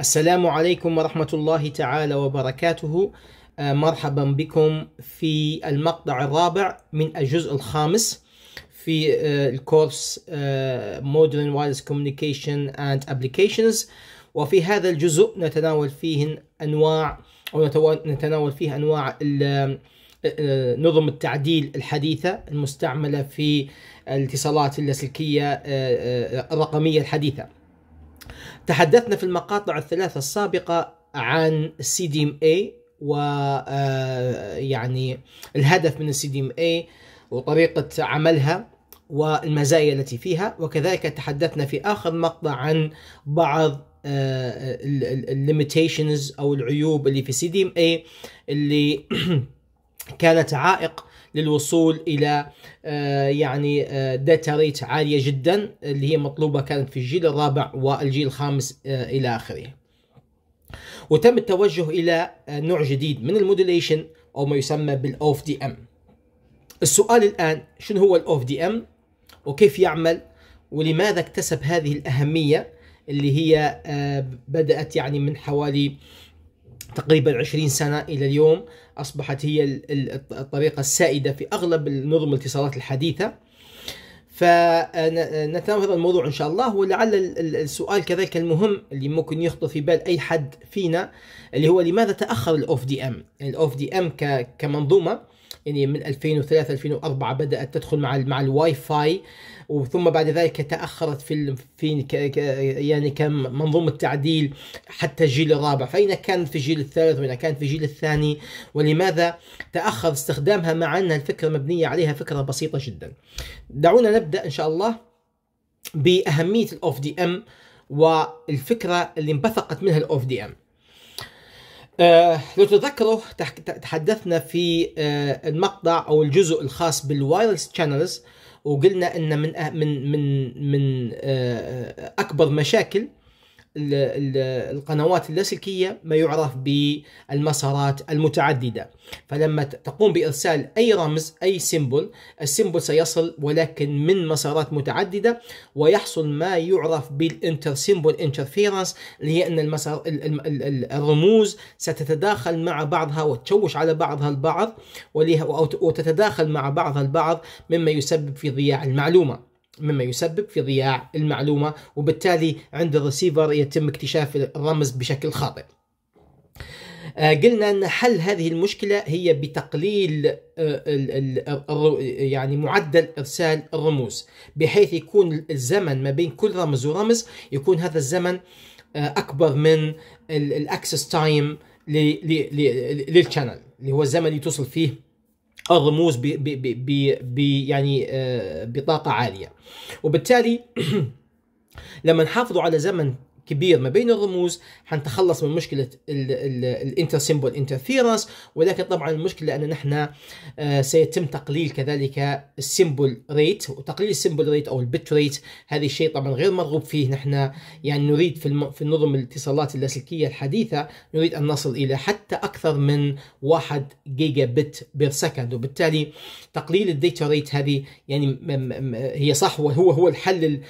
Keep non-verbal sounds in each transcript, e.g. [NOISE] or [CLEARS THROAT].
السلام عليكم ورحمة الله تعالى وبركاته آه، مرحبا بكم في المقطع الرابع من الجزء الخامس في آه، الكورس آه، Modern Wireless Communication and Applications وفي هذا الجزء نتناول فيه أنواع أو نتناول فيه أنواع نظم التعديل الحديثة المستعملة في الاتصالات اللاسلكية الرقمية الحديثة تحدثنا في المقاطع الثلاثة السابقة عن السي دي ام اي و آه، يعني الهدف من السي دي ام اي وطريقة عملها والمزايا التي فيها وكذلك تحدثنا في آخر مقطع عن بعض آه، الليميتيشنز او العيوب اللي في سي دي ام اي اللي [CLEARS THROAT] كانت عائق للوصول الى آه، يعني داتا آه، ريت عاليه جدا اللي هي مطلوبه كانت في الجيل الرابع والجيل الخامس آه، الى اخره وتم التوجه الى نوع جديد من الموديليشن او ما يسمى بالاوف دي ام السؤال الان شنو هو الاوف دي ام وكيف يعمل ولماذا اكتسب هذه الاهميه اللي هي بدات يعني من حوالي تقريبا 20 سنة إلى اليوم أصبحت هي الطريقة السائدة في أغلب نظم الاتصالات الحديثة فنتناول هذا الموضوع إن شاء الله ولعل السؤال كذلك المهم اللي ممكن يخطر في بال أي حد فينا اللي هو لماذا تأخر الأوف دي أم الأوف دي أم كمنظومة يعني من 2003 2004 بدأت تدخل مع الواي فاي وثم بعد ذلك تاخرت في في يعني كم منظومه تعديل حتى الجيل الرابع فاين كان في الجيل الثالث واين كان في الجيل الثاني ولماذا تاخر استخدامها مع ان الفكره مبنيه عليها فكره بسيطه جدا دعونا نبدا ان شاء الله باهميه الاوف دي ام والفكره اللي انبثقت منها الاوف دي ام أه لو تتذكروا تحدثنا في أه المقطع او الجزء الخاص بالوايرلس شانلز وقلنا ان من من من من آه، آه، اكبر مشاكل القنوات اللاسلكية ما يعرف بالمسارات المتعددة فلما تقوم بإرسال أي رمز أي سيمبل السيمبل سيصل ولكن من مسارات متعددة ويحصل ما يعرف بالانتر سيمبل انترفيرنس اللي هي أن المسار الرموز ستتداخل مع بعضها وتشوش على بعضها البعض وتتداخل مع بعضها البعض مما يسبب في ضياع المعلومة مما يسبب في ضياع المعلومة وبالتالي عند الرسيفر يتم اكتشاف الرمز بشكل خاطئ آه، قلنا ان حل هذه المشكله هي بتقليل آه، يعني معدل ارسال الرموز بحيث يكون الزمن ما بين كل رمز ورمز يكون هذا الزمن آه، اكبر من الاكسس تايم للشانل اللي هو الزمن اللي توصل فيه الرموز ب يعني آه، بطاقه عاليه وبالتالي [CLEARS THROAT] لما نحافظوا على زمن كبير ما بين الرموز حنتخلص من مشكله الانتر سيمبل انترفيرنس ولكن طبعا المشكله ان نحن آه، سيتم تقليل كذلك السيمبل ريت وتقليل السيمبل ريت او البت ريت هذا الشيء طبعا غير مرغوب فيه نحن يعني نريد في في نظم الاتصالات اللاسلكيه الحديثه نريد ان نصل الى حتى اكثر من 1 جيجا بت بير سكند وبالتالي تقليل الديتا ريت هذه يعني هي صح وهو هو الحل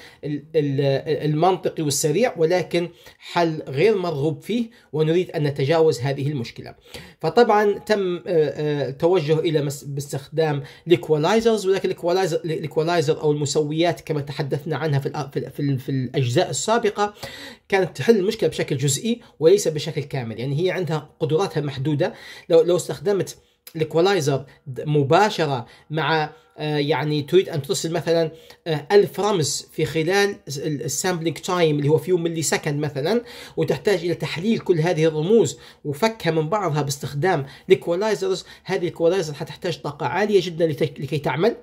المنطقي والسريع ولكن ولكن حل غير مرغوب فيه ونريد أن نتجاوز هذه المشكلة فطبعا تم التوجه آه، آه، إلى باستخدام الإكوالايزرز ولكن الايكوالايزر أو المسويات كما تحدثنا عنها في, في, في الأجزاء السابقة كانت تحل المشكلة بشكل جزئي وليس بشكل كامل يعني هي عندها قدراتها محدودة لو, لو استخدمت الايكولايزر مباشره مع آه، يعني تريد ان ترسل مثلا 1000 آه، رمز في خلال السامبلينج تايم اللي هو يوم ملي سكند مثلا وتحتاج الى تحليل كل هذه الرموز وفكها من بعضها باستخدام الايكولايزرز هذه الايكولايزر حتحتاج طاقه عاليه جدا لكي تعمل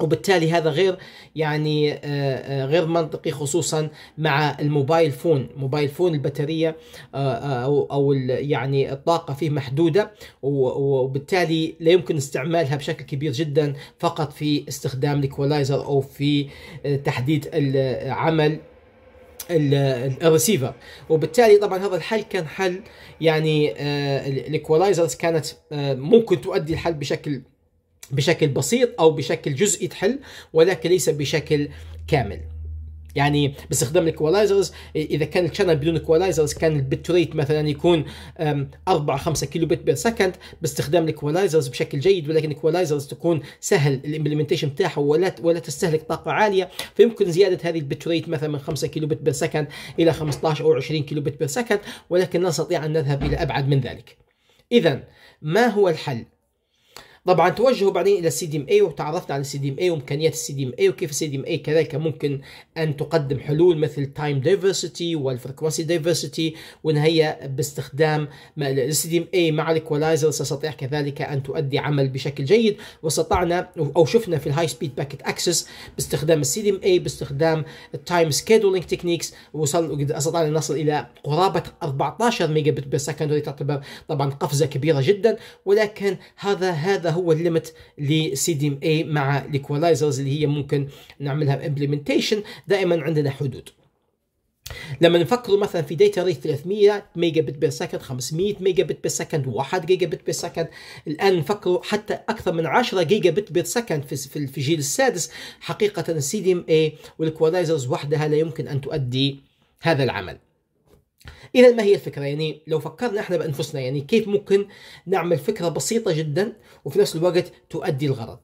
وبالتالي هذا غير يعني آه، آه، غير منطقي خصوصا مع الموبايل فون موبايل فون البطارية آه، أو, أو يعني الطاقة فيه محدودة وبالتالي لا يمكن استعمالها بشكل كبير جدا فقط في استخدام الإيكولايزر أو في تحديد العمل الريسيفر وبالتالي طبعا هذا الحل كان حل يعني الايكولايزرز كانت ممكن تؤدي الحل بشكل بشكل بسيط او بشكل جزئي تحل ولكن ليس بشكل كامل يعني باستخدام الكوالايزرز اذا كان الشانل بدون كوالايزرز كان البت ريت مثلا يكون 4 5 كيلو بت بير سكند باستخدام الكوالايزرز بشكل جيد ولكن الكوالايزرز تكون سهل الامبلمنتيشن بتاعها ولا ولا تستهلك طاقه عاليه فيمكن زياده هذه البت ريت مثلا من 5 كيلو بت بير سكند الى 15 او 20 كيلو بت بير سكند ولكن نستطيع ان نذهب الى ابعد من ذلك. اذا ما هو الحل؟ طبعا توجهوا بعدين الى السي دي ام اي وتعرفنا على السي دي ام اي وامكانيات السي دي ام اي وكيف السي دي ام اي كذلك ممكن ان تقدم حلول مثل تايم دايفرسيتي والفريكونسي دايفرسيتي وان هي باستخدام السي دي ام اي مع الايكولايزر تستطيع كذلك ان تؤدي عمل بشكل جيد واستطعنا او شفنا في الهاي سبيد باكيت اكسس باستخدام السي دي ام اي باستخدام التايم سكيدولينج تكنيكس وصلنا استطعنا نصل الى قرابه 14 ميجا بت بير سكند تعتبر طبعا قفزه كبيره جدا ولكن هذا هذا هذا هو الليمت لسي دي ام اي مع الايكوالايزرز اللي هي ممكن نعملها امبلمنتيشن دائما عندنا حدود لما نفكروا مثلا في داتا ريت 300 ميجا بت بير سكند 500 ميجا بت بير سكند 1 جيجا بت بير سكند الان نفكروا حتى اكثر من 10 جيجا بت بير سكند في في الجيل السادس حقيقه السي دي ام اي والكوالايزرز وحدها لا يمكن ان تؤدي هذا العمل اذا ما هي الفكره يعني لو فكرنا احنا بانفسنا يعني كيف ممكن نعمل فكره بسيطه جدا وفي نفس الوقت تؤدي الغرض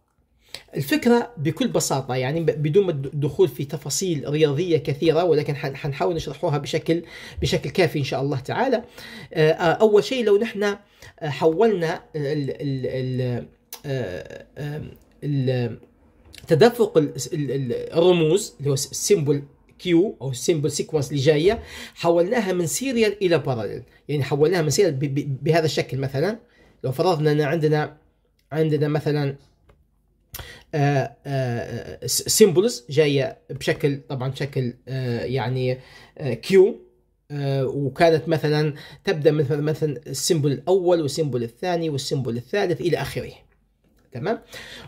الفكرة بكل بساطة يعني بدون الدخول في تفاصيل رياضية كثيرة ولكن حنحاول نشرحوها بشكل بشكل كافي إن شاء الله تعالى آه، آه، أول شيء لو نحن آه، حولنا التدفق تدفق الرموز اللي هو السيمبل كيو او سيمبل سيكونس اللي جايه حولناها من سيريال الى باراليل يعني حولناها من سيريال بهذا الشكل مثلا لو فرضنا ان عندنا عندنا مثلا آه، آه، سيمبلز جايه بشكل طبعا بشكل آه، يعني كيو وكانت مثلا تبدا مثلا مثلا السيمبل الاول والسيمبل الثاني والسيمبل الثالث الى اخره تمام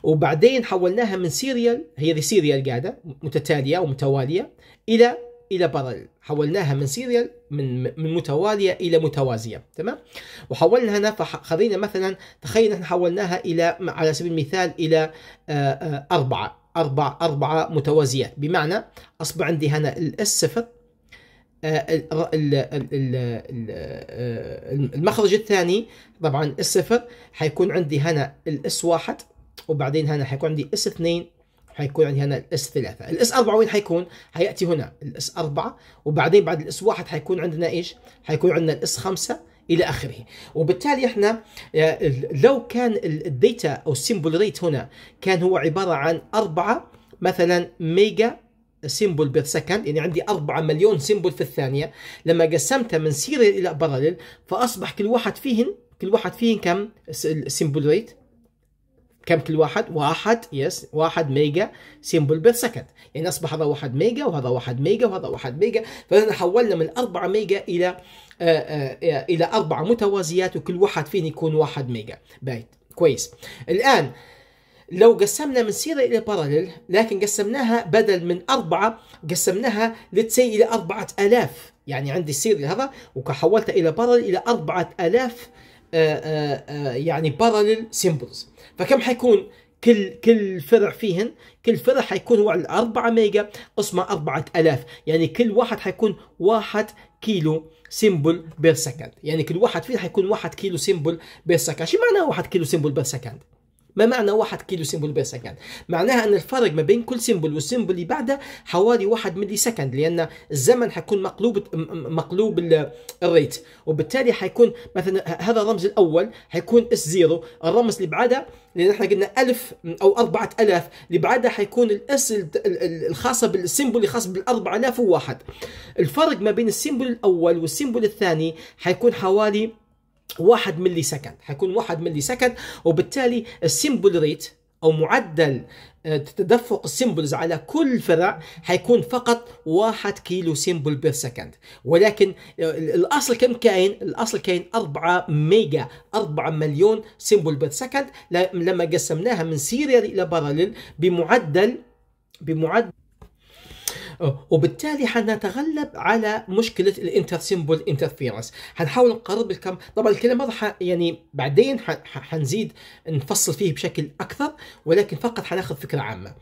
وبعدين حولناها من سيريال هي دي سيريال قاعده متتاليه ومتواليه الى الى بارل حولناها من سيريال من من متواليه الى متوازيه تمام وحولنا هنا فخذينا مثلا تخيل احنا حولناها الى على سبيل المثال الى آه، آه، أربعة أربع اربعه متوازيات بمعنى أصبح عندي هنا الاس صفر المخرج الثاني طبعا الصفر حيكون عندي هنا الاس واحد وبعدين هنا حيكون عندي اس اثنين حيكون عندي هنا الاس ثلاثة الاس أربعة وين حيكون حيأتي هنا الاس أربعة وبعدين بعد الاس واحد حيكون عندنا ايش حيكون عندنا الاس خمسة الى اخره وبالتالي احنا آه، لو كان الديتا او السيمبل ريت هنا كان هو عباره عن 4 مثلا ميجا سيمبل بير سكند يعني عندي 4 مليون سيمبل في الثانيه لما قسمتها من سيريال الى باراليل فاصبح كل واحد فيهن كل واحد فيهن كم سيمبل ريت كم كل واحد؟ واحد يس واحد ميجا سيمبل بير سكند يعني اصبح هذا واحد ميجا وهذا واحد ميجا وهذا واحد ميجا فاذا حولنا من 4 ميجا الى آآ آه، آآ آه، الى أربعة متوازيات وكل واحد فيهن يكون واحد ميجا بايت كويس الان لو قسمنا من سيرة إلى باراليل لكن قسمناها بدل من أربعة قسمناها لتسي إلى أربعة آلاف يعني عندي السيري هذا وحولتها إلى باراليل إلى أربعة آلاف آه، آه، آه، يعني باراليل سيمبلز فكم حيكون كل كل فرع فيهن كل فرع حيكون هو على 4 ميجا قسمة 4000 يعني كل واحد حيكون 1 كيلو سيمبل بير سكند يعني كل واحد فيه حيكون 1 كيلو سيمبل بير سكند شو معنى 1 كيلو سيمبل بير سكند ما معنى 1 كيلو سيمبل بير سكند معناها ان الفرق ما بين كل سيمبل والسيمبل اللي بعده حوالي 1 ملي سكند لان الزمن حيكون مقلوب مقلوب الريت وبالتالي حيكون مثلا هذا الرمز الاول حيكون اس زيرو الرمز اللي بعده لان احنا قلنا 1000 او 4000 اللي بعده حيكون الاس الخاصه بالسيمبل الخاص بال 4001 الفرق ما بين السيمبل الاول والسيمبل الثاني حيكون حوالي واحد ملي سكند حيكون واحد ملي سكند وبالتالي السيمبل ريت او معدل آه، تدفق السيمبلز على كل فرع حيكون فقط واحد كيلو سيمبل بير سكند ولكن آه، الاصل كم كاين الاصل كاين 4 ميجا 4 مليون سيمبل بير سكند لما قسمناها من سيريال الى باراليل بمعدل بمعدل وبالتالي حنتغلب على مشكله الانتر سيمبل انترفيرنس حنحاول نقرب الكم طبعا الكلام هذا يعني بعدين حنزيد نفصل فيه بشكل اكثر ولكن فقط حناخذ فكره عامه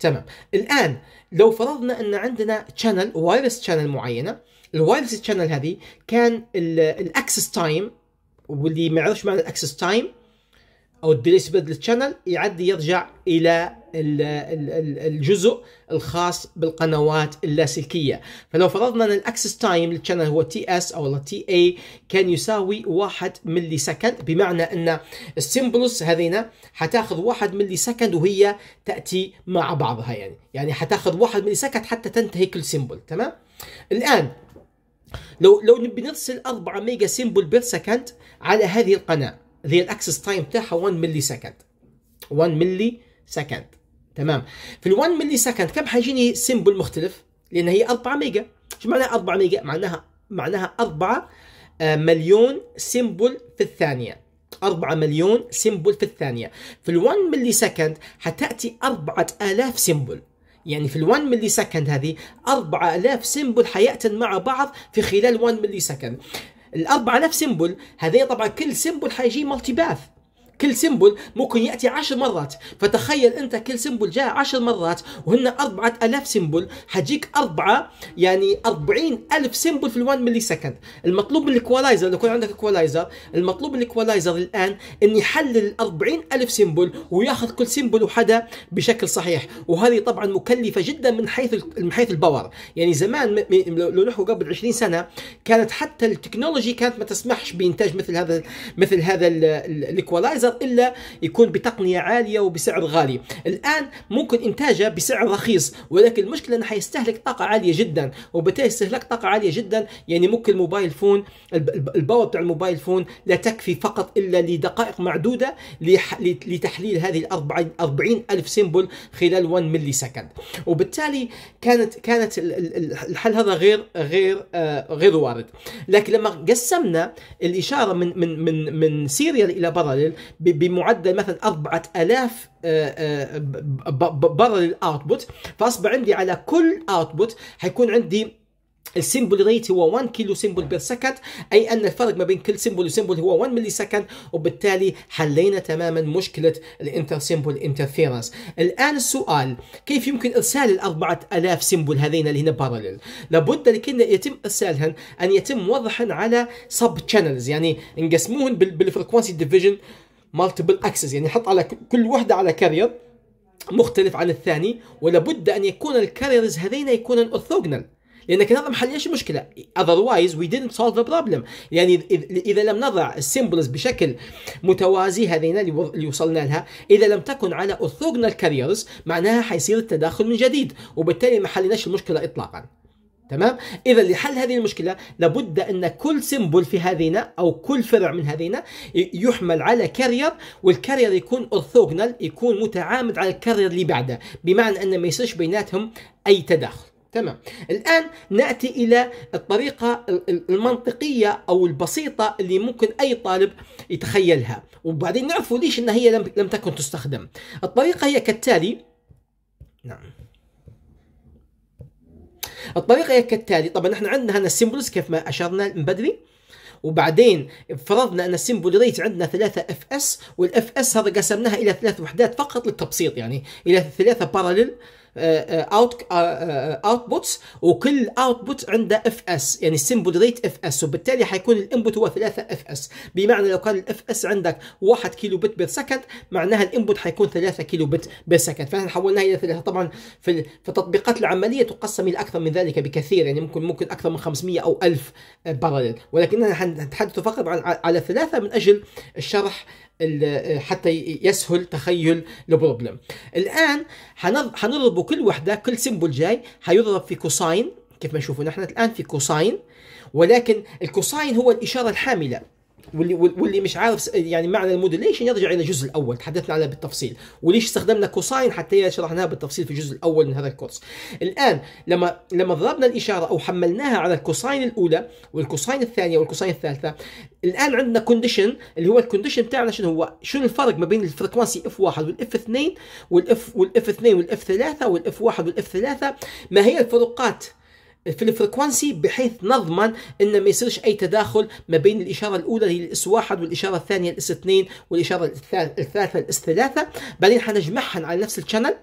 تمام الان لو فرضنا ان عندنا شانل وايرلس شانل معينه الوايرلس شانل هذه كان الاكسس تايم واللي ما يعرفش معنى الاكسس تايم او بالنسبه للشانل يعدي يرجع الى الجزء الخاص بالقنوات اللاسلكيه فلو فرضنا ان الاكسس تايم للشانل هو تي اس او تي اي كان يساوي 1 ملي سكند بمعنى ان السيمبلس هذينا حتاخذ 1 ملي سكند وهي تاتي مع بعضها يعني يعني حتاخذ 1 ملي سكند حتى تنتهي كل سيمبل تمام الان لو لو نبي نرسل 4 ميجا سيمبل بير سكند على هذه القناه اللي هي الاكسس تايم تاعها 1 ملي سكند 1 ملي سكند تمام في ال1 ملي سكند كم حيجيني سيمبل مختلف لان هي 4 ميجا شو معناها 4 ميجا معناها معناها 4 آه، مليون سيمبل في الثانيه 4 مليون سيمبل في الثانيه في ال1 ملي سكند حتاتي 4000 سيمبل يعني في ال1 ملي سكند هذه 4000 سيمبل حياتن مع بعض في خلال 1 ملي سكند الاربعه نفس سيمبل هذه طبعا كل سيمبل حيجي مالتي باث كل سيمبل ممكن ياتي عشر مرات فتخيل انت كل سيمبل جاء عشر مرات وهن 4000 سيمبل حجيك أربعة يعني 40000 سيمبل في ال 1 ملي سكند المطلوب من الكوالايزر لو يكون عندك كوالايزر المطلوب من الكوالايزر الان ان يحلل ال 40000 سيمبل وياخذ كل سيمبل وحده بشكل صحيح وهذه طبعا مكلفه جدا من حيث من حيث الباور يعني زمان لو نحو قبل 20 سنه كانت حتى التكنولوجي كانت ما تسمحش بانتاج مثل هذا مثل هذا الايكوالايزر الليزر الا يكون بتقنيه عاليه وبسعر غالي الان ممكن انتاجه بسعر رخيص ولكن المشكله انه حيستهلك طاقه عاليه جدا وبالتالي استهلاك طاقه عاليه جدا يعني ممكن الموبايل فون الباور بتاع الموبايل فون لا تكفي فقط الا لدقائق معدوده لتحليل هذه ال 40 الف سيمبل خلال 1 ملي سكند وبالتالي كانت كانت الحل هذا غير غير آه، غير وارد لكن لما قسمنا الاشاره من من من من سيريال الى باراليل بمعدل مثلا 4000 برل الاوتبوت فاصبح عندي على كل اوتبوت حيكون عندي السيمبل ريت هو 1 كيلو سيمبل بير سكند اي ان الفرق ما بين كل سيمبل وسيمبل هو 1 ملي سكند وبالتالي حلينا تماما مشكله الانتر سيمبل انترفيرنس الان السؤال كيف يمكن ارسال ال 4000 سيمبل هذين اللي هنا بارلل لابد لكن يتم ارسالهن ان يتم وضعهن على سب شانلز يعني نقسموهن بالفريكونسي ديفيجن مالتيبل اكسس يعني حط على كل وحده على كارير مختلف عن الثاني ولابد ان يكون الكاريرز هذين يكون اورثوغونال لانك هذا حل ايش المشكله؟ otherwise we didn't solve the problem يعني اذا لم نضع السيمبلز بشكل متوازي هذين اللي وصلنا لها اذا لم تكن على orthogonal كاريرز معناها حيصير التداخل من جديد وبالتالي ما حليناش المشكله اطلاقا تمام اذا لحل هذه المشكله لابد ان كل سيمبل في هذينا او كل فرع من هذينا يحمل على كارير والكارير يكون اورثوغونال يكون متعامد على الكارير اللي بعده بمعنى ان ما يصيرش بيناتهم اي تداخل تمام الان ناتي الى الطريقه المنطقيه او البسيطه اللي ممكن اي طالب يتخيلها وبعدين نعرفوا ليش ان هي لم تكن تستخدم الطريقه هي كالتالي نعم الطريقه هي كالتالي طبعا احنا عندنا هنا السيمبلز كيف ما اشرنا من بدري وبعدين فرضنا ان السيمبل ريت عندنا 3 اف اس والاف اس هذا قسمناها الى ثلاث وحدات فقط للتبسيط يعني الى ثلاثه بارلل اوت آه، اوتبوتس آه، آه، وكل اوتبوت عنده اف اس يعني السيمبل ريت اف اس وبالتالي حيكون الانبوت هو 3 اف اس بمعنى لو كان الاف اس عندك 1 كيلو بت بير سكند معناها الانبوت حيكون 3 كيلو بت بير سكند فاحنا حولناها الى 3 طبعا في في التطبيقات العمليه تقسم الى اكثر من ذلك بكثير يعني ممكن ممكن اكثر من 500 او 1000 بارلل ولكننا حنتحدث فقط على 3 من اجل الشرح حتى يسهل تخيل البروبلم الان حنضرب كل وحده كل سيمبل جاي حيضرب في كوساين كيف ما نشوفه نحن الان في كوساين ولكن الكوساين هو الاشاره الحامله واللي واللي مش عارف يعني معنى الموديليشن يرجع الى الجزء الاول تحدثنا عنه بالتفصيل وليش استخدمنا كوساين حتى هي شرحناها بالتفصيل في الجزء الاول من هذا الكورس الان لما لما ضربنا الاشاره او حملناها على الكوساين الاولى والكوساين الثانيه والكوساين الثالثه الان عندنا كونديشن اللي هو الكونديشن بتاعنا شنو هو شنو الفرق ما بين الفريكوانسي اف 1 والاف 2 والاف والاف 2 والاف 3 والاف 1 والاف 3 ما هي الفروقات في الفريكونسي بحيث نضمن ان ما يصيرش اي تداخل ما بين الاشاره الاولى اللي هي الاس 1 والاشاره الثانيه الاس 2 والاشاره الثالثه الاس 3 بعدين حنجمعهم على نفس الشانل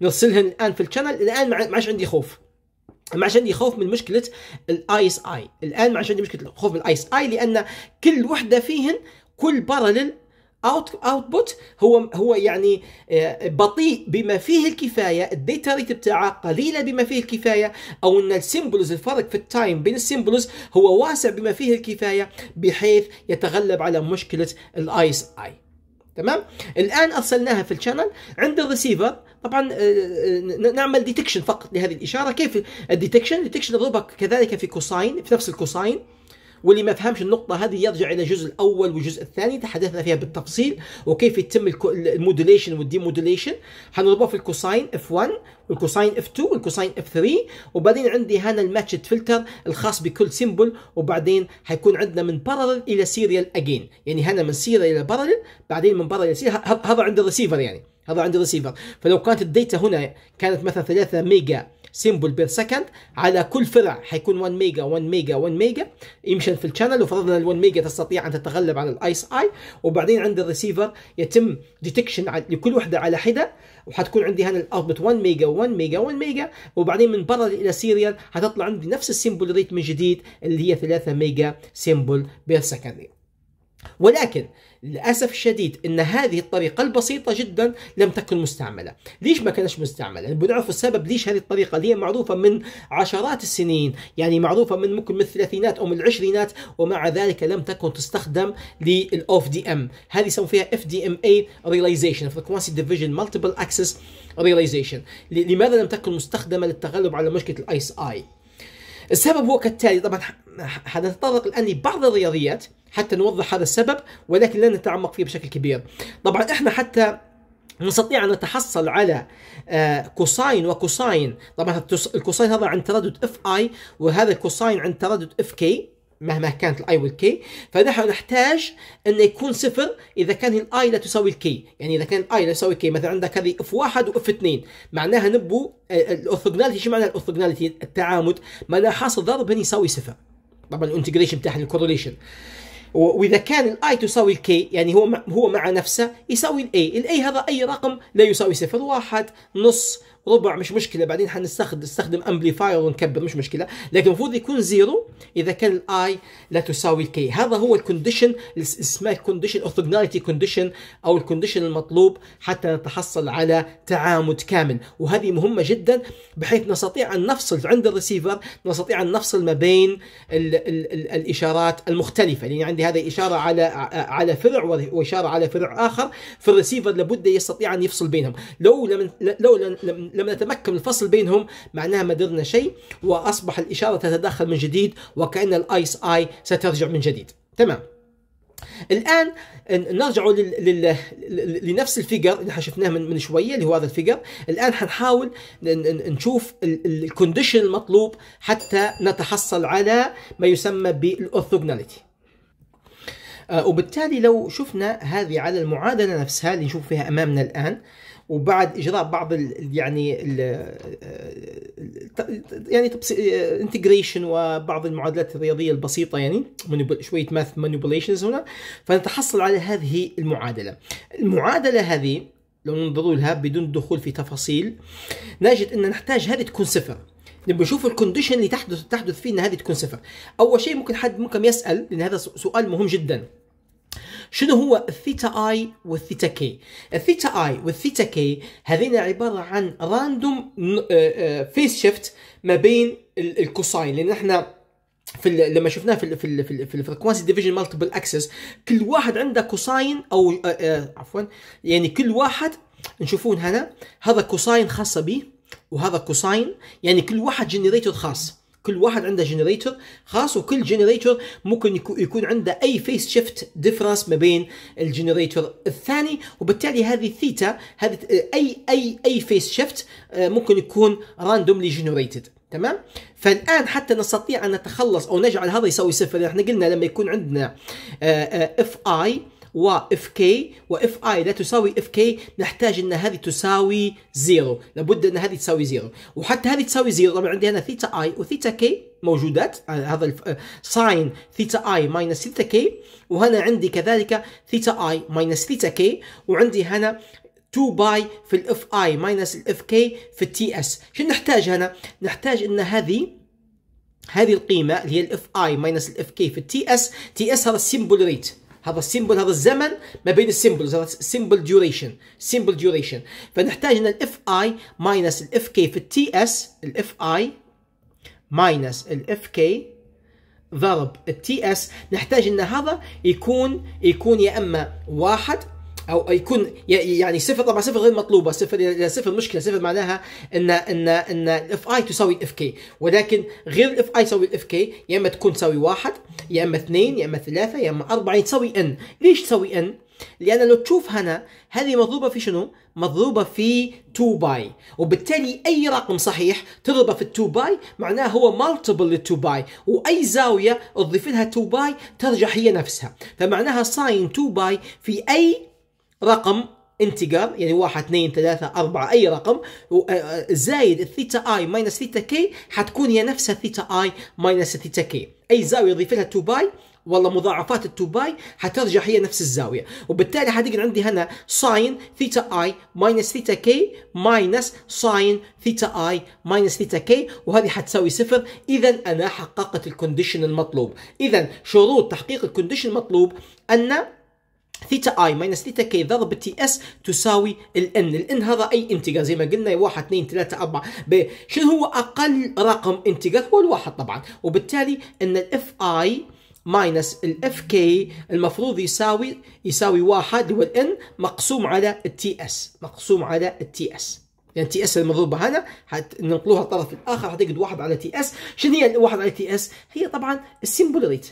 نرسلهن الان في الشانل الان ما عادش عندي خوف ما عادش عندي خوف من مشكله الاي اس اي الان ما عادش عندي مشكله خوف من الاي اس اي لان كل وحده فيهن كل بارلل اوت اوتبوت هو هو يعني آه، بطيء بما فيه الكفايه الداتا ريت بتاعه قليله بما فيه الكفايه او ان السيمبلز الفرق في التايم بين السيمبلز هو واسع بما فيه الكفايه بحيث يتغلب على مشكله الاي اس اي تمام الان ارسلناها في الشانل عند الريسيفر طبعا آه، آه، نعمل ديتكشن فقط لهذه الاشاره كيف الديتكشن الديتكشن نضربها كذلك في كوساين في نفس الكوساين واللي ما فهمش النقطة هذه يرجع إلى الجزء الأول والجزء الثاني تحدثنا فيها بالتفصيل وكيف يتم المودوليشن والديمودوليشن حنضربها في الكوساين اف 1 والكوساين اف 2 والكوساين اف 3 وبعدين عندي هنا الماتش فلتر الخاص بكل سيمبل وبعدين حيكون عندنا من بارلل إلى سيريال أجين يعني هنا من سيريال إلى بارلل بعدين من بارلل إلى سيريال هذا عند الريسيفر يعني هذا عند الريسيفر فلو كانت الداتا هنا كانت مثلا 3 ميجا سيمبل بير سكند على كل فرع حيكون 1 ميجا 1 ميجا 1 ميجا يمشن في الشانل وفرضنا ال 1 ميجا تستطيع ان تتغلب على الايس اي وبعدين عند الريسيفر يتم ديتكشن لكل وحده على حده وحتكون عندي هنا الاوتبوت 1 ميجا 1 ميجا 1 ميجا وبعدين من برا الى سيريال حتطلع عندي نفس السيمبل ريت من جديد اللي هي 3 ميجا سيمبل بير سكند ولكن للاسف الشديد ان هذه الطريقه البسيطه جدا لم تكن مستعمله، ليش ما كانتش مستعمله؟ يعني بنعرف السبب ليش هذه الطريقه اللي هي معروفه من عشرات السنين، يعني معروفه من ممكن من الثلاثينات او من العشرينات ومع ذلك لم تكن تستخدم للاوف دي ام، هذه يسمون فيها اف دي ام اي ريلايزيشن فريكونسي ديفيجن مالتيبل اكسس ريلايزيشن، لماذا لم تكن مستخدمه للتغلب على مشكله الايس اي؟ السبب هو كالتالي طبعا حنتطرق الان لبعض الرياضيات حتى نوضح هذا السبب ولكن لا نتعمق فيه بشكل كبير طبعا احنا حتى نستطيع ان نتحصل على كوساين آه، وكوساين طبعا الكوساين هذا عند تردد اف اي وهذا الكوساين عند تردد اف كي مهما كانت الاي والكي فنحن نحتاج ان يكون صفر اذا كان الاي لا تساوي الكي يعني اذا كان الاي لا تساوي الكي مثلا عندك هذه اف واحد واف اثنين معناها نبو آه، الاورثوغوناليتي شو معنى الاورثوغوناليتي التعامد معناها حاصل ضرب هنا يساوي صفر طبعا الانتجريشن بتاعها الكورليشن واذا كان الاي تساوي الكي يعني هو هو مع نفسه يساوي الاي الاي هذا اي رقم لا يساوي صفر واحد نص ربع مش مشكله بعدين حنستخدم نستخدم امبليفاير ونكبر مش مشكله لكن المفروض يكون زيرو اذا كان الاي لا تساوي الكي هذا هو الكونديشن اسمه كونديشن اورثوجناليتي كونديشن او الكونديشن المطلوب حتى نتحصل على تعامد كامل وهذه مهمه جدا بحيث نستطيع ان نفصل عند الريسيفر نستطيع ان نفصل ما بين الـ الـ الـ الاشارات المختلفه لان يعني عندي هذه اشاره على على فرع واشاره على فرع اخر فالريسيفر لابد يستطيع ان يفصل بينهم لو لم لو لم لم نتمكن من الفصل بينهم معناها ما درنا شيء وأصبح الإشارة تتدخل من جديد وكأن الآيس آي سترجع من جديد تمام الان نرجع لنفس الفيجر اللي شفناه من من شويه اللي هو هذا الفيجر الان حنحاول نشوف الكونديشن المطلوب حتى نتحصل على ما يسمى بالاورثوغوناليتي آه، وبالتالي لو شفنا هذه على المعادله نفسها اللي نشوف فيها امامنا الان وبعد اجراء بعض ال يعني ال يعني انتجريشن وبعض المعادلات الرياضيه البسيطه يعني شويه ماث مانيبوليشنز هنا فنتحصل على هذه المعادله. المعادله هذه لو ننظر لها بدون الدخول في تفاصيل نجد ان نحتاج هذه تكون صفر نبى نشوف الكونديشن اللي تحدث تحدث فيه ان هذه تكون صفر اول شيء ممكن حد ممكن يسال لان هذا سؤال مهم جدا شنو هو الثيتا اي والثيتا كي الثيتا اي والثيتا كي هذين عباره عن راندوم فيس شيفت ما بين الكوساين لان احنا في لما شفناه في ال في في, في الفريكوانسي ديفيجن مالتيبل اكسس كل واحد عنده كوساين او آه، آه، عفوا يعني كل واحد نشوفون هنا هذا كوساين خاصه به وهذا كوساين يعني كل واحد جنريتور خاص كل واحد عنده جنريتور خاص وكل جنريتور ممكن يكون عنده اي فيس شيفت ديفرنس ما بين الجنريتور الثاني وبالتالي هذه الثيتا هذه اي اي اي فيس شيفت آه، ممكن يكون راندوملي جنريتد تمام فالان حتى نستطيع ان نتخلص او نجعل هذا يساوي صفر احنا قلنا لما يكون عندنا اف اي uh, uh, و اف كي و اف اي لا تساوي اف كي نحتاج ان هذه تساوي زيرو لابد ان هذه تساوي زيرو وحتى هذه تساوي زيرو طبعا عندي هنا ثيتا اي وثيتا كي موجودات آه، هذا آه، ساين ثيتا اي ماينس ثيتا كي وهنا عندي كذلك ثيتا اي ماينس ثيتا كي وعندي هنا 2 باي في الاف اي ماينس الاف كي في التي اس شنو نحتاج هنا نحتاج ان هذه هذه القيمه اللي هي الاف اي ماينس الاف كي في التي اس تي اس هذا السيمبل ريت هذا السيمبل هذا الزمن ما بين السيمبلز هذا سيمبل ديوريشن سيمبل ديوريشن فنحتاج ان الاف اي ماينس الاف كي في التي اس الاف اي ماينس الاف كي ضرب التي اس نحتاج ان هذا يكون يكون يا اما واحد او يكون يعني صفر طبعا صفر غير مطلوبه صفر صفر مشكله صفر معناها ان ان ان الاف اي تساوي الاف كي ولكن غير الاف اي تساوي الاف كي يا اما تكون تساوي واحد يا اما اثنين يا اما ثلاثه يا اما اربعه تساوي ان ليش تساوي ان؟ لان لو تشوف هنا هذه مضروبه في شنو؟ مضروبه في 2 باي وبالتالي اي رقم صحيح تضربه في 2 باي معناه هو مالتيبل لل 2 باي واي زاويه تضيف لها 2 باي ترجع هي نفسها فمعناها ساين 2 باي في اي رقم انتجر يعني 1 2 3 4 اي رقم آه، آه، زايد الثيتا اي ماينس ثيتا كي حتكون هي نفسها ثيتا اي ماينس ثيتا كي اي زاويه اضيف لها 2 باي والله مضاعفات التو باي حترجع هي نفس الزاويه وبالتالي حتقعد عندي هنا ساين ثيتا اي ماينس ثيتا كي ماينس ساين ثيتا اي ماينس ثيتا كي وهذه حتساوي صفر اذا انا حققت الكونديشن المطلوب اذا شروط تحقيق الكونديشن المطلوب ان ثيتا اي ماينس ثيتا كي ضرب تي اس تساوي الان الان هذا اي انتجر زي ما قلنا 1 2 3 4 ب شنو هو اقل رقم انتجر هو الواحد طبعا وبالتالي ان الاف اي ماينس الاف كي المفروض يساوي يساوي واحد اللي هو الان مقسوم على التي اس مقسوم على التي يعني اس لان تي اس المضروبه هنا حننقلوها الطرف الاخر حتجد واحد على تي اس شنو هي الواحد على تي اس هي طبعا السيمبل ريت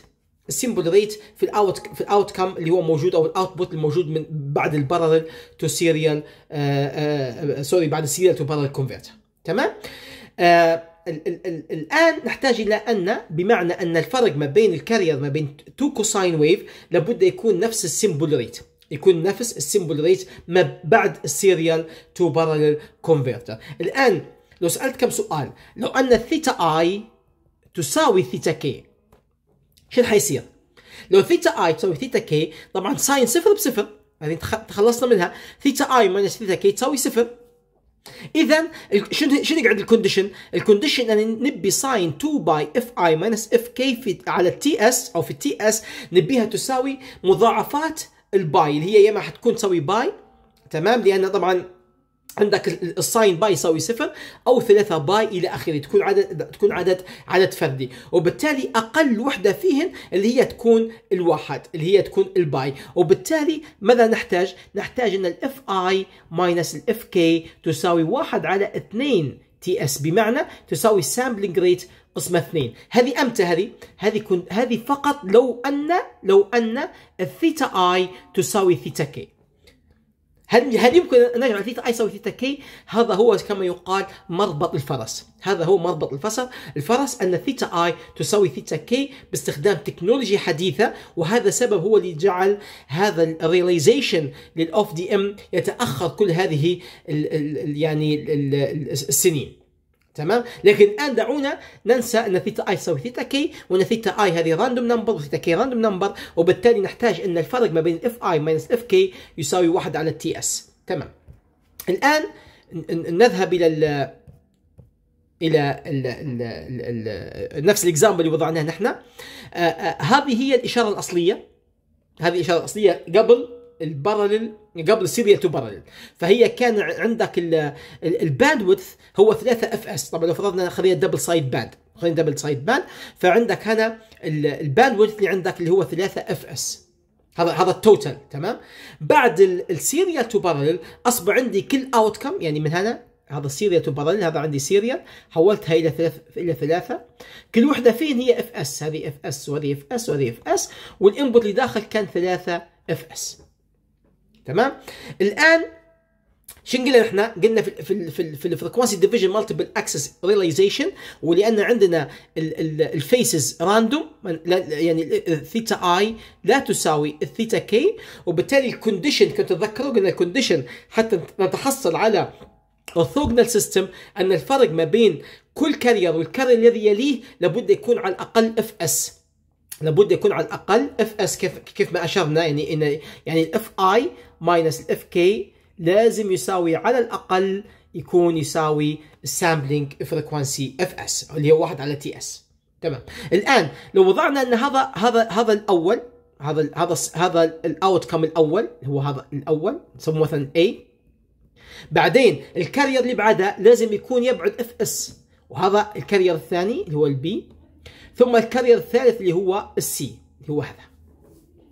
السيمبل ريت في الاوت في الاوت كم اللي هو موجود او الاوتبوت الموجود من بعد البارلل تو سيريال سوري بعد السيريال تو بارلل كونفرتر تمام آه، الان نحتاج الى ان بمعنى ان الفرق ما بين الكارير ما بين تو كوساين ويف لابد يكون نفس السيمبل ريت يكون نفس السيمبل ريت ما بعد السيريال تو بارلل كونفرتر الان لو سالت كم سؤال لو ان ثيتا اي تساوي ثيتا كي شنو حيصير؟ لو ثيتا اي تساوي ثيتا كي طبعا ساين صفر بصفر هذه تخلصنا منها ثيتا اي ماينس ثيتا كي تساوي صفر اذا شنو شنو يقعد الكونديشن؟ الكونديشن اني نبي ساين 2 باي اف اي ماينس اف كي في على التي اس او في التي اس نبيها تساوي مضاعفات الباي اللي هي يا اما حتكون تساوي باي تمام لان طبعا عندك الساين باي يساوي صفر او ثلاثة باي الى اخره تكون عدد تكون عدد عدد فردي وبالتالي اقل وحده فيهن اللي هي تكون الواحد اللي هي تكون الباي وبالتالي ماذا نحتاج نحتاج ان الاف اي ماينس الاف كي تساوي واحد على اثنين تي اس بمعنى تساوي سامبلينج ريت قسمة اثنين هذه امتى هذه هذه كنت هذه فقط لو ان لو ان الثيتا اي تساوي ثيتا كي هل هل يمكن ان اجعل ثيتا اي يساوي ثيتا كي؟ هذا هو كما يقال مربط الفرس، هذا هو مربط الفرس، الفرس ان ثيتا اي تساوي ثيتا كي باستخدام تكنولوجيا حديثه وهذا سبب هو اللي جعل هذا الريلايزيشن للاوف دي ام يتاخر كل هذه الـ الـ يعني الـ السنين. تمام لكن الان دعونا ننسى ان ثيتا اي تساوي ثيتا كي وان ثيتا اي هذه راندوم نمبر وثيتا كي راندوم نمبر وبالتالي نحتاج ان الفرق ما بين اف اي ماينس اف كي يساوي 1 على التي اس تمام الان نذهب الى الـ الى الـ الـ الـ الـ نفس الاكزامبل اللي وضعناه نحن آه، آه، هذه هي الاشاره الاصليه هذه الاشاره الاصليه قبل البارلل قبل سيريا تو بارلل فهي كان عندك الباندوث هو 3 اف اس طبعا لو فرضنا خلينا دبل سايد باند خلينا دبل سايد باند فعندك هنا الباندوث اللي عندك اللي هو 3 اف اس هذا هذا التوتال تمام بعد السيريال تو بارلل اصبح عندي كل اوت كم يعني من هنا هذا سيريال تو بارلل هذا عندي سيريال حولتها الى ثلاث الى ثلاثه كل وحده فيهن هي اف اس هذه اف اس وهذه اف اس وهذه اف اس والانبوت اللي داخل كان ثلاثه اف اس تمام الان شنو قلنا احنا؟ قلنا في في في, الفريكوانسي الفريكونسي ديفيجن مالتيبل اكسس ريلايزيشن ولان عندنا الفيسز راندوم يعني الثيتا اي لا تساوي الثيتا كي وبالتالي الكونديشن كنت تتذكروا قلنا الكونديشن حتى نتحصل على اورثوغونال سيستم ان الفرق ما بين كل كارير والكارير الذي يليه لابد يكون على الاقل اف اس لابد يكون على الاقل اف اس كيف كيف ما اشرنا يعني يعني الاف اي ماينس الاف كي لازم يساوي على الاقل يكون يساوي السامبلينج فريكونسي اف اس اللي هو واحد على تي اس تمام الان لو وضعنا ان هذا هذا هذا الاول هذا الـ هذا الـ هذا الاوت كم الاول هو هذا الاول نسموه مثلا اي بعدين الكارير اللي بعدها لازم يكون يبعد اف اس وهذا الكارير الثاني اللي هو البي ثم الكارير الثالث اللي هو السي اللي هو هذا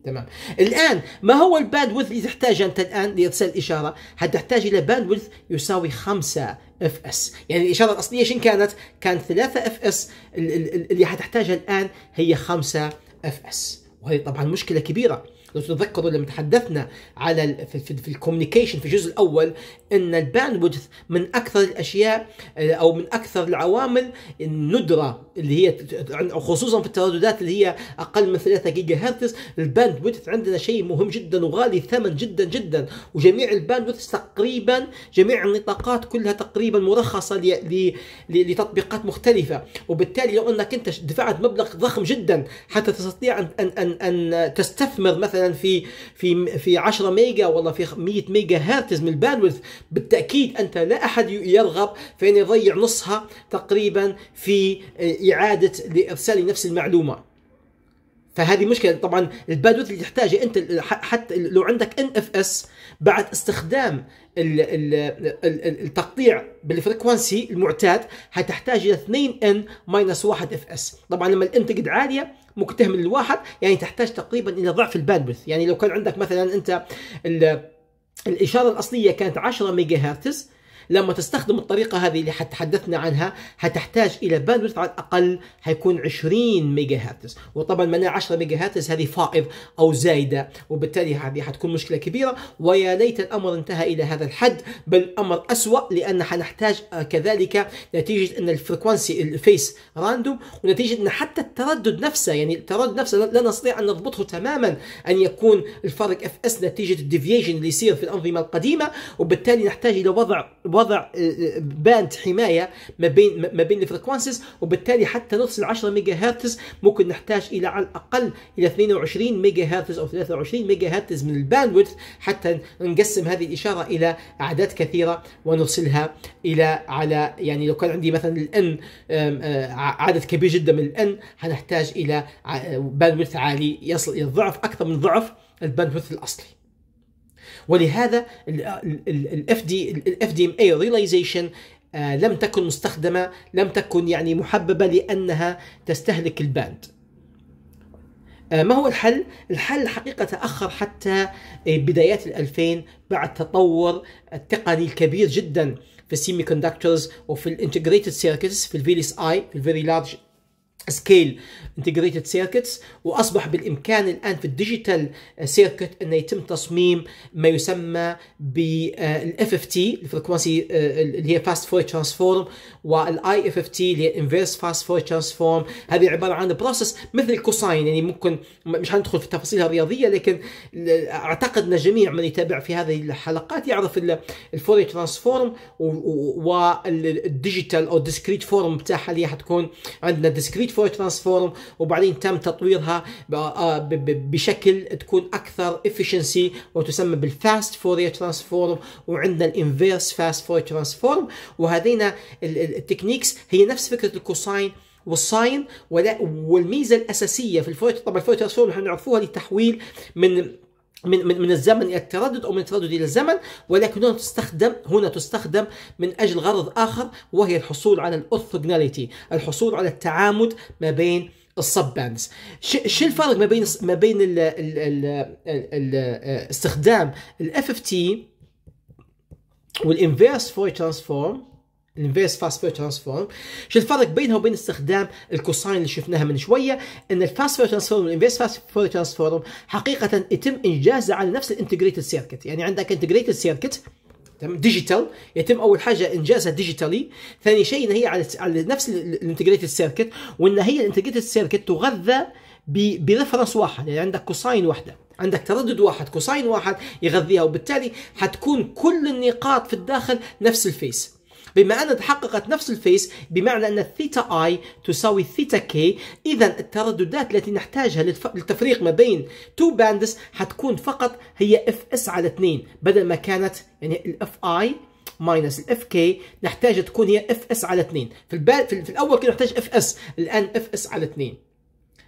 تمام الان ما هو الباند ويث اللي تحتاجه انت الان لارسال الاشاره؟ حتحتاج الى باند ويث يساوي 5 اف اس، يعني الاشاره الاصليه شن كانت؟ كانت 3 اف اس اللي حتحتاجها الان هي 5 اف اس، وهذه طبعا مشكله كبيره. لو تتذكروا لما تحدثنا على في, في, في الكوميونيكيشن في الجزء الاول ان الباندويث من اكثر الاشياء آه، او من اكثر العوامل الندره اللي هي خصوصا في الترددات اللي هي اقل من 3 جيجا هرتز الباندويث عندنا شيء مهم جدا وغالي الثمن جدا جدا وجميع الباندويث تقريبا جميع النطاقات كلها تقريبا مرخصه لتطبيقات مختلفه وبالتالي لو انك انت دفعت مبلغ ضخم جدا حتى تستطيع ان ان ان, أن تستثمر مثلا مثلا في في في 10 ميجا والله في 100 ميجا هرتز من الباندويث بالتاكيد انت لا احد يرغب في ان يضيع نصها تقريبا في آه، اعاده لارسال نفس المعلومه فهذه مشكله طبعا البادوث اللي تحتاجه انت حتى لو عندك ان اف اس بعد استخدام التقطيع بالفريكونسي المعتاد حتحتاج الى 2 ان ماينس 1 اف اس طبعا لما الان تقعد عاليه مكتهم الواحد يعني تحتاج تقريبا الى ضعف الباندوث يعني لو كان عندك مثلا انت الاشاره الاصليه كانت 10 ميجا هرتز لما تستخدم الطريقة هذه اللي حتحدثنا عنها حتحتاج إلى باندويث على الأقل حيكون 20 ميجا هرتز وطبعا مناع 10 ميجا هرتز هذه فائض أو زايدة وبالتالي هذه حتكون مشكلة كبيرة ويا ليت الأمر انتهى إلى هذا الحد بل الأمر أسوأ لأن حنحتاج آه، كذلك نتيجة أن الفريكونسي الفيس راندوم ونتيجة أن حتى التردد نفسه يعني التردد نفسه لا نستطيع أن نضبطه تماما أن يكون الفرق اف اس نتيجة الديفيجن اللي يصير في الأنظمة القديمة وبالتالي نحتاج إلى وضع وضع آه، آه، باند حمايه ما بين ما بين الفريكوانسز وبالتالي حتى نوصل 10 ميجا هرتز ممكن نحتاج الى على الاقل الى 22 ميجا هرتز او 23 ميجا هرتز من الباندويث حتى نقسم هذه الاشاره الى اعداد كثيره ونوصلها الى على يعني لو كان عندي مثلا الان آه، عدد كبير جدا من الان حنحتاج الى باندويث عالي يصل الى ضعف اكثر من ضعف الباندويث الاصلي ولهذا الاف دي الاف دي ام اي ريلايزيشن آه، لم تكن مستخدمه لم تكن يعني محببه لانها تستهلك الباند آه، ما هو الحل؟ الحل الحقيقة تأخر حتى آه، بدايات الألفين بعد تطور التقني الكبير جدا في السيمي كوندكتورز وفي الانتجريتد سيركتس في الفيليس اي في الفيري لارج سكيل انتجريتد سيركتس واصبح بالامكان الان في الديجيتال سيركت آه، انه يتم تصميم ما يسمى بالاف آه، اف تي الفريكونسي آه، اللي هي فاست فوري ترانسفورم والاي اف اف تي اللي هي انفيرس فاست فور ترانسفورم هذه عباره عن بروسس مثل الكوساين يعني ممكن مش حندخل في تفاصيلها الرياضيه لكن اعتقد ان جميع من يتابع في هذه الحلقات يعرف الفوري ترانسفورم والديجيتال او ديسكريت فورم بتاعها اللي حتكون عندنا ديسكريت فوري ترانسفورم وبعدين تم تطويرها آه، بشكل تكون اكثر افشنسي وتسمى بالفاست فوري ترانسفورم وعندنا الانفيرس فاست فوري ترانسفورم وهذين التكنيكس هي نفس فكره الكوساين والساين والميزه الاساسيه في الفويت طبعا الفويت احنا نعرفوها لتحويل من من من من الزمن الى التردد او من التردد الى الزمن ولكن هنا تستخدم هنا تستخدم من اجل غرض اخر وهي الحصول على الاورثوجناليتي الحصول على التعامد ما بين السب باندز شو الفرق ما بين ما بين الـ الـ الـ الـ استخدام الاف اف تي والانفيرس فوي ترانسفورم فاست فاسفير ترانسفورم شو الفرق بينها وبين استخدام الكوساين اللي شفناها من شويه ان الفاسفير ترانسفورم والانفيرس فاسفير ترانسفورم حقيقه يتم انجازها على نفس الانتجريتد سيركت يعني عندك انتجريتد سيركت تمام ديجيتال يتم اول حاجه انجازها ديجيتالي ثاني شيء ان هي على على نفس الانتجريتد سيركت وان هي الانتجريتد سيركت تغذى بريفرنس واحد يعني عندك كوساين واحده عندك تردد واحد كوساين واحد يغذيها وبالتالي حتكون كل النقاط في الداخل نفس الفيس بما أن تحققت نفس الفيس بمعنى أن الثيتا اي تساوي الثيتا كي إذا الترددات التي نحتاجها للتفريق ما بين تو باندس حتكون فقط هي اف اس على 2 بدل ما كانت يعني الاف اي ماينس الاف كي نحتاج تكون هي اف اس على 2 في, في, في الاول كنا نحتاج اف اس الان اف اس على 2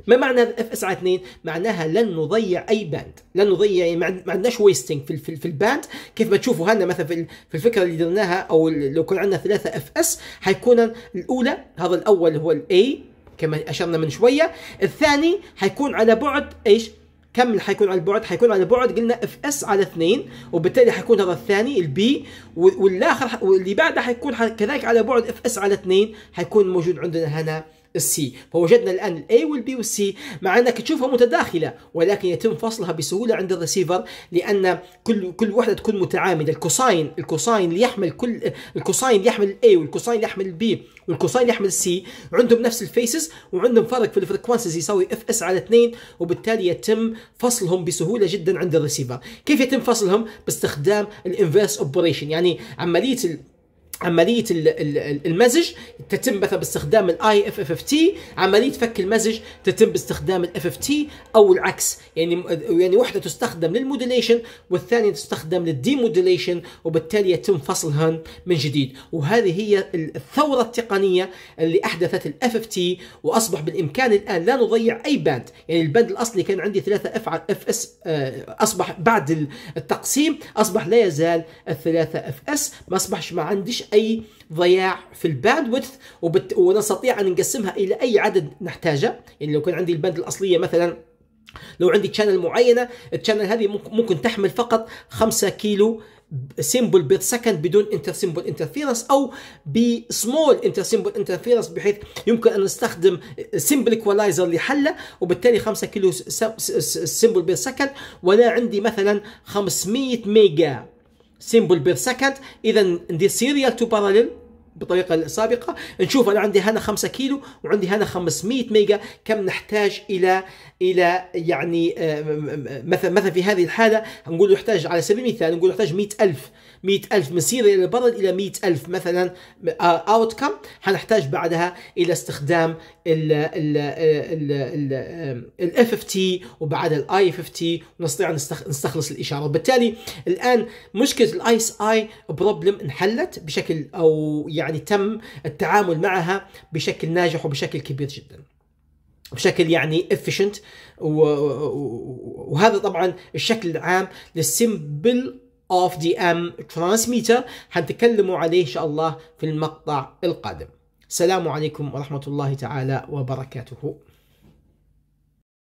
ما معنى اف اس على 2 معناها لن نضيع اي باند لن نضيع يعني ما عندناش ويستنج في, في, الباند كيف ما تشوفوا هنا مثلا في, في الفكره اللي درناها او لو كان عندنا ثلاثه اف اس حيكون الاولى هذا الاول هو الاي كما اشرنا من شويه الثاني حيكون على بعد ايش كم حيكون على البعد؟ حيكون على بعد قلنا اف اس على 2 وبالتالي حيكون هذا الثاني البي والاخر واللي بعده حيكون كذلك على بعد اف اس على 2 حيكون موجود عندنا هنا السي فوجدنا الآن الاي والبي والسي مع أنك تشوفها متداخلة ولكن يتم فصلها بسهولة عند الريسيفر لأن كل كل وحدة تكون متعامدة الكوساين الكوساين اللي يحمل كل الكوساين اللي يحمل الاي والكوساين اللي يحمل البي والكوساين اللي يحمل السي عندهم نفس الفيسز وعندهم فرق في الفريكوانسز يساوي اف اس على 2 وبالتالي يتم فصلهم بسهولة جدا عند الريسيفر كيف يتم فصلهم باستخدام الانفيرس اوبريشن يعني عملية عمليه المزج تتم مثلا باستخدام الاي اف اف اف تي عمليه فك المزج تتم باستخدام الاف اف تي او العكس يعني يعني وحده تستخدم للموديليشن والثانيه تستخدم للديموديليشن وبالتالي يتم فصلهن من جديد وهذه هي الثوره التقنيه اللي احدثت الاف اف تي واصبح بالامكان الان لا نضيع اي باند يعني الباند الاصلي كان عندي 3 اف على اف اس اصبح بعد التقسيم اصبح لا يزال الثلاثه اف اس ما اصبحش ما عنديش أي ضياع في الباند ويث وبت... ونستطيع أن نقسمها إلى أي عدد نحتاجه يعني لو كان عندي الباند الأصلية مثلا لو عندي تشانل معينة التشانل هذه ممكن تحمل فقط 5 كيلو سيمبل بير سكند بدون انتر سيمبل انترفيرنس او بسمول انتر سيمبل انترفيرنس بحيث يمكن ان نستخدم سيمبل ايكوالايزر لحله وبالتالي 5 كيلو سيمبل بير سكند ولا عندي مثلا 500 ميجا سيمبل بير سكند اذا ندير سيريال تو باراليل بالطريقه السابقه نشوف انا عندي هنا 5 كيلو وعندي هنا 500 ميجا كم نحتاج الى الى يعني آه، مثلا مثلا في هذه الحاله نقول نحتاج على سبيل المثال نقول نحتاج 100000 100000 مسيرة إلى البرد إلى 100000 مثلا اوتكم آه، حنحتاج بعدها إلى استخدام ال اف اف تي وبعدها الاي اف اف تي ونستطيع نستخلص الإشارة وبالتالي الآن مشكلة الايس اي بروبلم انحلت بشكل أو يعني تم التعامل معها بشكل ناجح وبشكل كبير جدا بشكل يعني efficient وهذا طبعا الشكل العام للسمبل of the M transmitter حنتكلموا عليه إن شاء الله في المقطع القادم السلام عليكم ورحمة الله تعالى وبركاته